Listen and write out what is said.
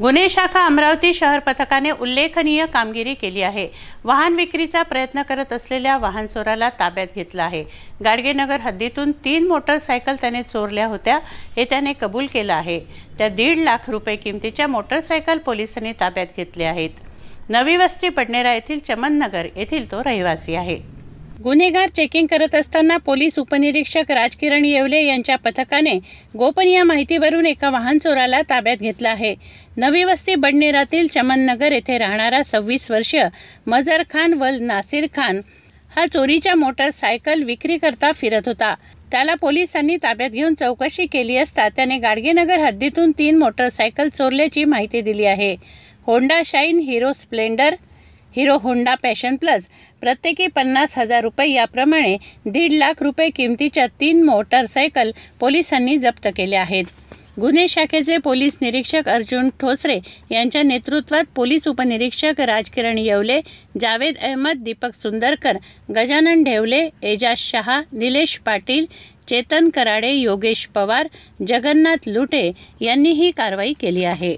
गुन्हे शाखा अमरावती शहर पथकाने उल्लेखनीय कामगिरी केली आहे वाहन विक्रीचा प्रयत्न करत असलेल्या वाहन चोराला ताब्यात घेतला आहे गाडगेनगर हद्दीतून तीन मोटरसायकल त्याने चोरल्या होत्या हे त्याने कबूल केलं आहे त्या दीड लाख रुपये किमतीच्या मोटरसायकल पोलिसांनी ताब्यात घेतल्या आहेत नवी वस्ती पडनेरा येथील चमननगर येथील तो रहिवासी आहे गुन्हेगार चेकिंग करत असताना पोलीस उपनिरीक्षक राजकिरण येवले यांच्या पथकाने गोपनीय माहितीवरून एका वाहन चोराला ताब्यात घेतला आहे नवी वस्ती बडनेरातील चमननगर येथे राहणारा सव्वीस वर्षीय मजर खान व नासिर खान हा चोरीच्या विक्री विक्रीकरता फिरत होता त्याला पोलिसांनी ताब्यात घेऊन चौकशी केली असता त्याने गाडगेनगर हद्दीतून तीन मोटरसायकल चोरल्याची माहिती दिली आहे Honda Shine Hero Splendor Hero Honda Passion Plus प्रत्येकी पन्नास हजार रुपये याप्रमाणे दीड लाख रुपये किमतीच्या तीन मोटरसायकल पोलिसांनी जप्त केल्या आहेत गुन्हे शाखेचे पोलीस निरीक्षक अर्जुन ठोसरे यांच्या नेतृत्वात पोलीस उपनिरीक्षक राजकिरण येवले जावेद अहमद दीपक सुंदरकर गजानन ढेवले एजाज शहा निलेश पाटील चेतन कराडे योगेश पवार जगन्नाथ लुटे यांनी ही कारवाई केली आहे